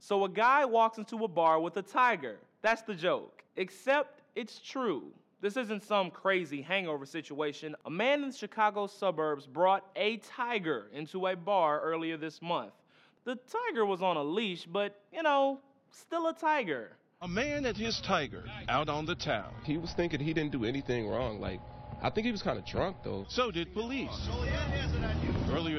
So a guy walks into a bar with a tiger. That's the joke. Except it's true. This isn't some crazy hangover situation. A man in Chicago suburbs brought a tiger into a bar earlier this month. The tiger was on a leash, but, you know, still a tiger. A man and his tiger out on the town. He was thinking he didn't do anything wrong. Like, I think he was kind of drunk, though. So did police. Oh,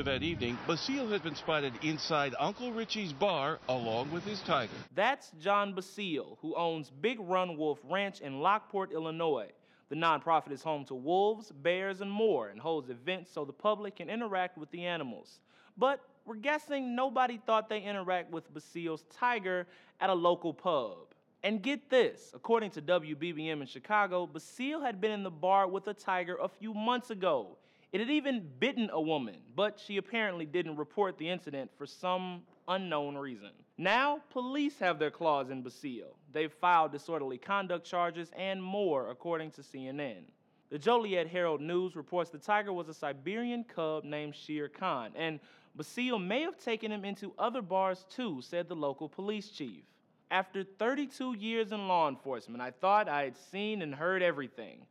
later that evening, Basile had been spotted inside Uncle Richie's bar along with his tiger. That's John Basile, who owns Big Run Wolf Ranch in Lockport, Illinois. The nonprofit is home to wolves, bears, and more, and holds events so the public can interact with the animals. But we're guessing nobody thought they interact with Basile's tiger at a local pub. And get this, according to WBBM in Chicago, Basile had been in the bar with a tiger a few months ago. It had even bitten a woman, but she apparently didn't report the incident for some unknown reason. Now, police have their claws in Basile. They've filed disorderly conduct charges and more, according to CNN. The Joliet Herald News reports the tiger was a Siberian cub named Shere Khan, and Basile may have taken him into other bars too, said the local police chief. After 32 years in law enforcement, I thought I had seen and heard everything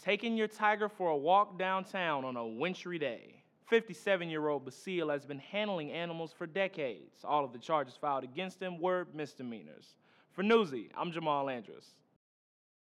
taking your tiger for a walk downtown on a wintry day. 57 year old Basile has been handling animals for decades. All of the charges filed against him were misdemeanors. For Newsy, I'm Jamal Andrus.